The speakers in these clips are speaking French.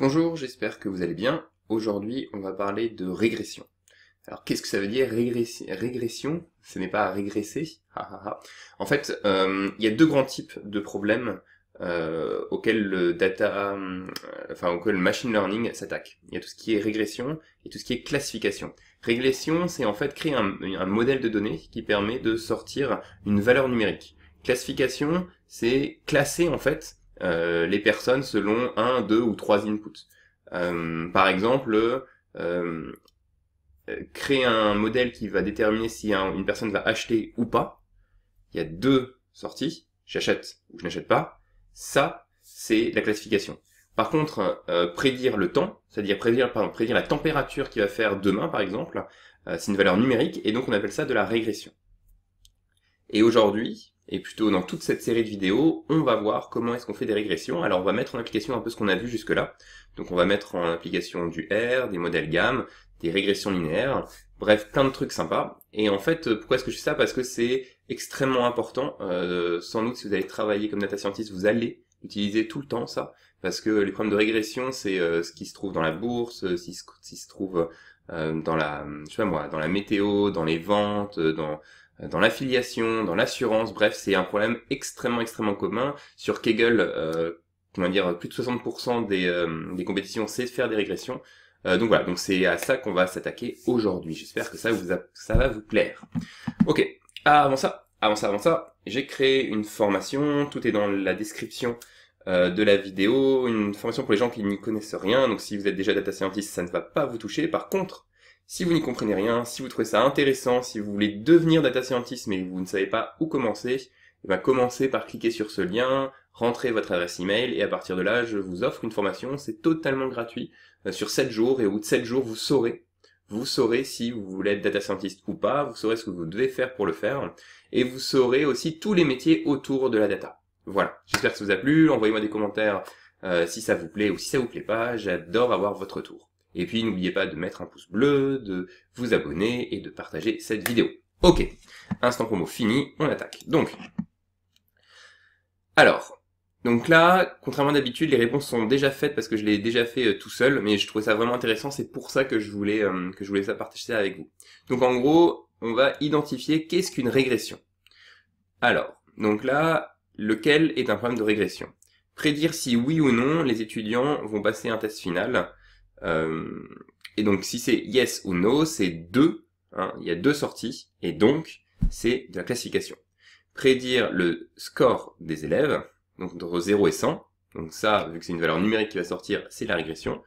Bonjour, j'espère que vous allez bien. Aujourd'hui, on va parler de régression. Alors, qu'est-ce que ça veut dire régression Ce n'est pas régresser. en fait, euh, il y a deux grands types de problèmes euh, auxquels le data, euh, enfin auxquels le machine learning s'attaque. Il y a tout ce qui est régression et tout ce qui est classification. Régression, c'est en fait créer un, un modèle de données qui permet de sortir une valeur numérique. Classification, c'est classer en fait euh, les personnes selon un, deux ou trois inputs. Euh, par exemple, euh, créer un modèle qui va déterminer si une personne va acheter ou pas. Il y a deux sorties, j'achète ou je n'achète pas. Ça, c'est la classification. Par contre, prédire le temps, c'est-à-dire prédire, prédire la température qui va faire demain, par exemple, c'est une valeur numérique, et donc on appelle ça de la régression. Et aujourd'hui, et plutôt dans toute cette série de vidéos, on va voir comment est-ce qu'on fait des régressions. Alors on va mettre en application un peu ce qu'on a vu jusque-là. Donc on va mettre en application du R, des modèles gamme, des régressions linéaires, bref, plein de trucs sympas. Et en fait, euh, pourquoi est-ce que je fais ça Parce que c'est extrêmement important. Euh, sans doute, si vous allez travailler comme data scientist, vous allez utiliser tout le temps ça. Parce que les problèmes de régression, c'est euh, ce qui se trouve dans la bourse, ce se, trouve dans la, je sais moi, dans la météo, dans les ventes, dans dans l'affiliation, dans l'assurance, bref, c'est un problème extrêmement, extrêmement commun. Sur Kegel, euh, comment dire, plus de 60% des, euh, des compétitions, c'est faire des régressions. Euh, donc voilà, donc c'est à ça qu'on va s'attaquer aujourd'hui. J'espère que ça, vous ça va vous plaire. Ok, avant ça, avant ça, avant ça, j'ai créé une formation, tout est dans la description euh, de la vidéo, une formation pour les gens qui n'y connaissent rien, donc si vous êtes déjà data scientist, ça ne va pas vous toucher. Par contre, si vous n'y comprenez rien, si vous trouvez ça intéressant, si vous voulez devenir data scientist mais vous ne savez pas où commencer, va eh ben, commencez par cliquer sur ce lien, rentrez votre adresse email et à partir de là, je vous offre une formation, c'est totalement gratuit euh, sur 7 jours et au bout de 7 jours, vous saurez vous saurez si vous voulez être data scientist ou pas, vous saurez ce que vous devez faire pour le faire, et vous saurez aussi tous les métiers autour de la data. Voilà, j'espère que ça vous a plu, envoyez-moi des commentaires euh, si ça vous plaît ou si ça vous plaît pas, j'adore avoir votre retour. Et puis n'oubliez pas de mettre un pouce bleu, de vous abonner et de partager cette vidéo. Ok, instant promo fini, on attaque. Donc, alors, donc là, contrairement d'habitude, les réponses sont déjà faites parce que je l'ai déjà fait euh, tout seul, mais je trouvais ça vraiment intéressant, c'est pour ça que je voulais euh, que je voulais ça partager ça avec vous. Donc en gros, on va identifier qu'est-ce qu'une régression. Alors, donc là, lequel est un problème de régression Prédire si oui ou non les étudiants vont passer un test final euh, et donc si c'est yes ou no, c'est deux. Hein, il y a deux sorties et donc c'est de la classification. Prédire le score des élèves, donc entre 0 et 100. Donc ça, vu que c'est une valeur numérique qui va sortir, c'est la régression.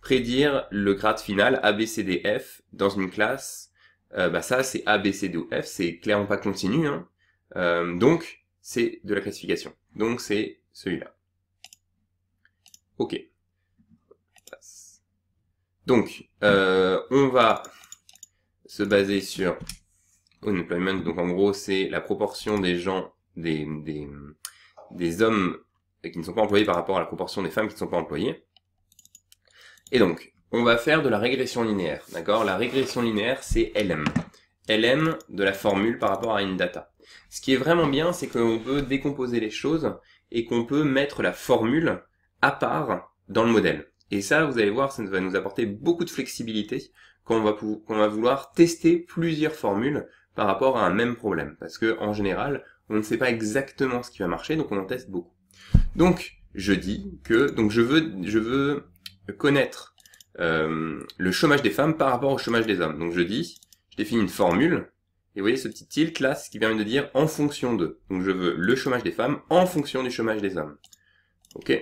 Prédire le grade final ABCDF dans une classe, euh, bah ça c'est D ou F, c'est clairement pas continu. Hein. Euh, donc c'est de la classification. Donc c'est celui-là. Ok. Donc, euh, on va se baser sur unemployment. Donc, en gros, c'est la proportion des gens, des, des, des hommes qui ne sont pas employés par rapport à la proportion des femmes qui ne sont pas employées. Et donc, on va faire de la régression linéaire, d'accord La régression linéaire, c'est LM. LM de la formule par rapport à une data. Ce qui est vraiment bien, c'est qu'on peut décomposer les choses et qu'on peut mettre la formule à part dans le modèle. Et ça, vous allez voir, ça va nous apporter beaucoup de flexibilité quand on va, va vouloir tester plusieurs formules par rapport à un même problème. Parce que en général, on ne sait pas exactement ce qui va marcher, donc on en teste beaucoup. Donc, je dis que donc je veux, je veux connaître euh, le chômage des femmes par rapport au chômage des hommes. Donc je dis, je définis une formule, et vous voyez ce petit tilt là, ce qui permet de dire en fonction d'eux. Donc je veux le chômage des femmes en fonction du chômage des hommes. Ok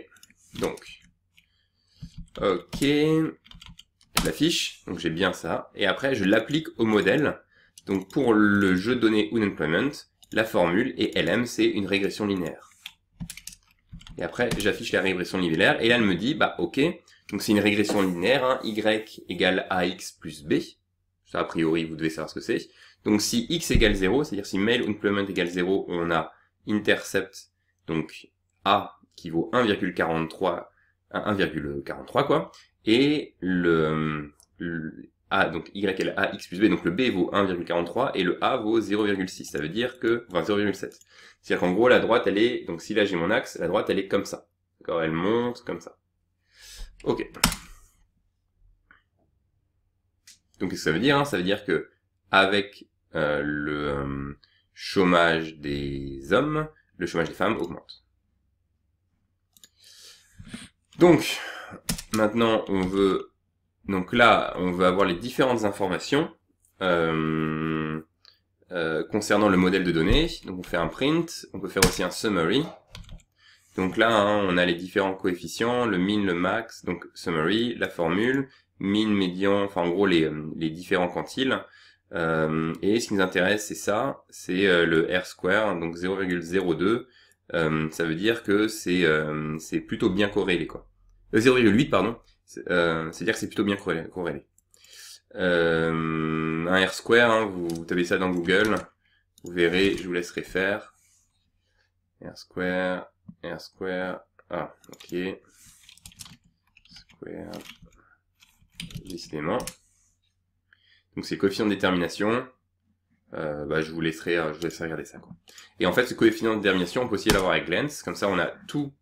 Donc, Ok, je l'affiche, donc j'ai bien ça. Et après, je l'applique au modèle. Donc pour le jeu de données unemployment, la formule est LM, c'est une régression linéaire. Et après, j'affiche la régression linéaire, et là, elle me dit, bah ok, donc c'est une régression linéaire, hein. y égale ax plus b. Ça, a priori, vous devez savoir ce que c'est. Donc si x égale 0, c'est-à-dire si mail unemployment égale 0, on a intercept, donc a qui vaut 1,43 1,43 quoi. Et le, a, donc y a x plus b, donc le b vaut 1,43 et le a vaut 0,6. Ça veut dire que, enfin 0,7. C'est-à-dire qu'en gros la droite elle est, donc si là j'ai mon axe, la droite elle est comme ça. D'accord, elle monte comme ça. Ok. Donc qu'est-ce que ça veut dire hein Ça veut dire que avec euh, le euh, chômage des hommes, le chômage des femmes augmente. Donc, maintenant, on veut... Donc là, on veut avoir les différentes informations euh, euh, concernant le modèle de données. Donc on fait un print, on peut faire aussi un summary. Donc là, hein, on a les différents coefficients, le min, le max, donc summary, la formule, min, médian, enfin en gros les, les différents quantiles. Euh, et ce qui nous intéresse, c'est ça, c'est le R square, donc 0,02. ça veut dire que c'est plutôt bien corrélé. quoi. 0,8 euh, pardon. Euh, c'est-à-dire que c'est plutôt bien corrélé. Euh, un R square, hein, vous avez ça dans Google, vous verrez, je vous laisserai faire. R square, R square, ah, ok. Square, décidément. Donc c'est coefficient de détermination. bah, je, vous laisserai, je vous laisserai regarder ça. Quoi. Et en fait, ce coefficient de détermination, on peut aussi l'avoir avec Lens. Comme ça, on a tout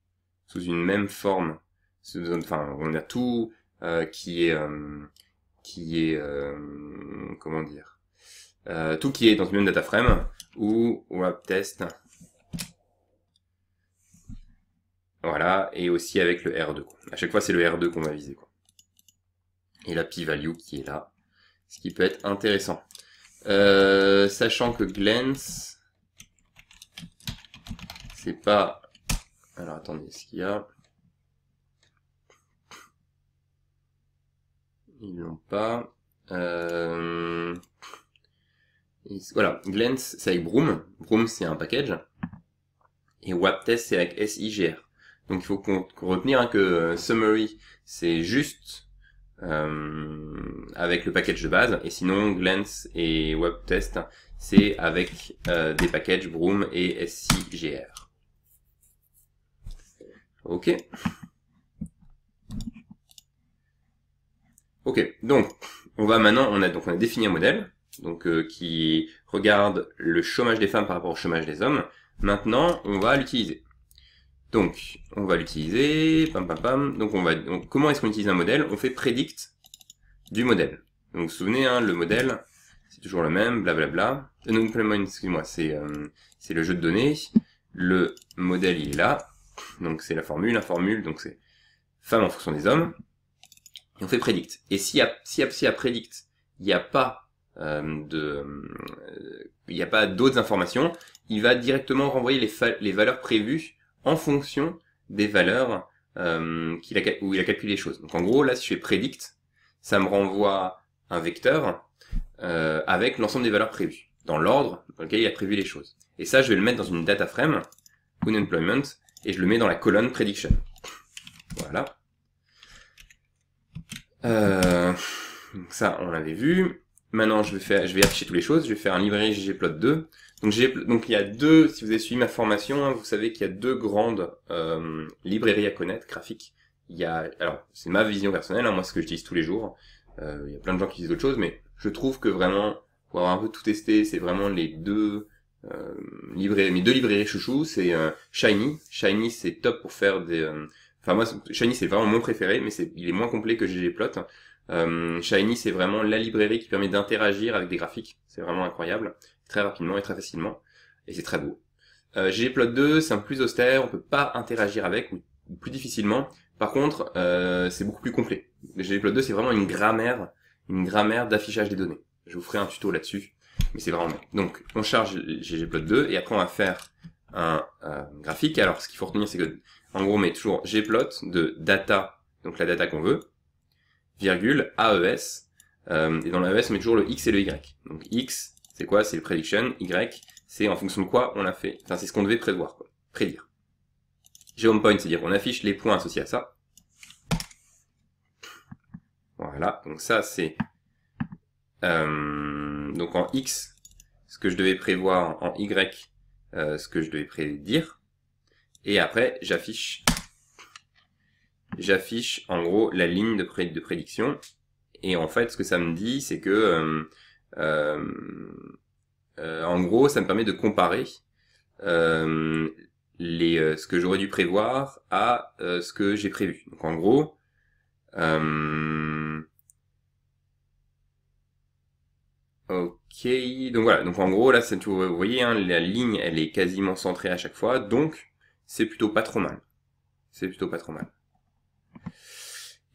sous une même forme enfin, on a tout euh, qui est, euh, qui est, euh, comment dire, tout qui est dans une même data frame ou web test. Voilà, et aussi avec le R2. Quoi. À chaque fois, c'est le R2 qu'on va viser. Quoi. Et la p-value qui est là, ce qui peut être intéressant. sachant que glance, c'est pas alors attendez, ce qu'il y a Ils l'ont pas. Euh... Voilà, glens c'est avec Broom. Broom, c'est un package. Et WAPTest, c'est avec SIGR. Donc il faut qu'on retenir hein, que euh, Summary, c'est juste euh, avec le package de base. Et sinon, Glens et WebTest, c'est avec euh, des packages Broom et SIGR. Ok. Ok, donc on va maintenant, on a donc on a défini un modèle donc euh, qui regarde le chômage des femmes par rapport au chômage des hommes. Maintenant, on va l'utiliser. Donc, on va l'utiliser, pam pam pam. Donc, on va, donc, comment est-ce qu'on utilise un modèle On fait predict du modèle. Donc, vous vous souvenez, hein, le modèle, c'est toujours le même, blablabla. Euh, non, excusez-moi, c'est euh, c'est le jeu de données. Le modèle, il est là. Donc, c'est la formule, la formule, donc c'est femme en fonction des hommes on fait PREDICT, Et si à, si si à predict il n'y a pas euh, de, euh, il n'y a pas d'autres informations, il va directement renvoyer les, les valeurs prévues en fonction des valeurs euh, a, où il a calculé les choses. Donc en gros, là, si je fais predict, ça me renvoie un vecteur euh, avec l'ensemble des valeurs prévues, dans l'ordre dans lequel il a prévu les choses. Et ça, je vais le mettre dans une data frame, unemployment, et je le mets dans la colonne prediction. Voilà. Euh, ça, on l'avait vu. Maintenant, je vais faire, je vais afficher toutes les choses. Je vais faire un librairie ggplot 2. Donc, il y a deux, si vous avez suivi ma formation, vous savez qu'il y a deux grandes euh, librairies à connaître, graphiques. Il y a, alors c'est ma vision personnelle, hein, moi ce que j'utilise tous les jours. Euh, il y a plein de gens qui disent d'autres choses, mais je trouve que vraiment, pour avoir un peu tout testé, c'est vraiment les deux librairies, mes deux librairies chouchou, c'est Shiny. Shiny c'est top pour faire des Enfin moi, Shiny c'est vraiment mon préféré, mais il est moins complet que ggplot. Euh, Shiny c'est vraiment la librairie qui permet d'interagir avec des graphiques. C'est vraiment incroyable, très rapidement et très facilement, et c'est très beau. Euh, ggplot 2 c'est un plus austère, on peut pas interagir avec ou, plus difficilement. Par contre, euh, c'est beaucoup plus complet. ggplot 2 c'est vraiment une grammaire, une grammaire d'affichage des données. Je vous ferai un tuto là-dessus, mais c'est vraiment. Donc on charge ggplot 2 et après on va faire un graphique. Alors, ce qu'il faut retenir, c'est que, en gros, on met toujours gplot de data, donc la data qu'on veut, virgule, AES. Euh, et dans l'AES, e on met toujours le X et le Y. Donc, X, c'est quoi C'est le prediction. Y, c'est en fonction de quoi on l'a fait. Enfin, c'est ce qu'on devait prévoir, quoi. Prédire. Geom point, c'est-à-dire qu'on affiche les points associés à ça. Voilà, donc ça c'est... Euh, donc en X, ce que je devais prévoir en Y, euh, ce que je devais prédire. Et après, j'affiche j'affiche en gros la ligne de, pré de, prédiction. Et en fait, ce que ça me dit, c'est que euh, euh, euh en gros, ça me permet de comparer euh, les, ce que j'aurais dû prévoir à ce que j'ai prévu. Donc en gros, euh, Ok, donc voilà, donc en gros là, vous voyez, hein, la ligne elle est quasiment centrée à chaque fois, donc c'est plutôt pas trop mal. C'est plutôt pas trop mal.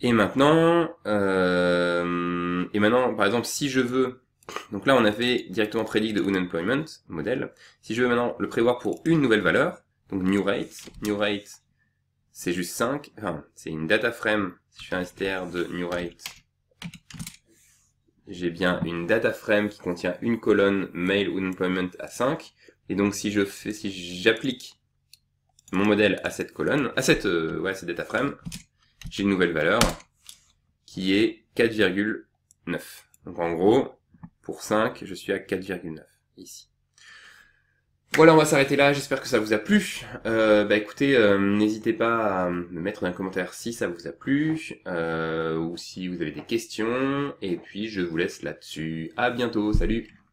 Et maintenant, euh, et maintenant, par exemple, si je veux, donc là on avait directement predict de unemployment modèle. Si je veux maintenant le prévoir pour une nouvelle valeur, donc new rate, new rate, c'est juste 5, enfin c'est une data frame. Si je fais un str de new rate j'ai bien une data frame qui contient une colonne mail unemployment à 5. Et donc si je fais, si j'applique mon modèle à cette colonne, à cette, euh, ouais, cette data frame, j'ai une nouvelle valeur qui est 4,9. Donc en gros, pour 5, je suis à 4,9 ici. Voilà, on va s'arrêter là. J'espère que ça vous a plu. Euh, bah écoutez, euh, n'hésitez pas à me mettre un commentaire si ça vous a plu euh, ou si vous avez des questions. Et puis je vous laisse là-dessus. À bientôt. Salut.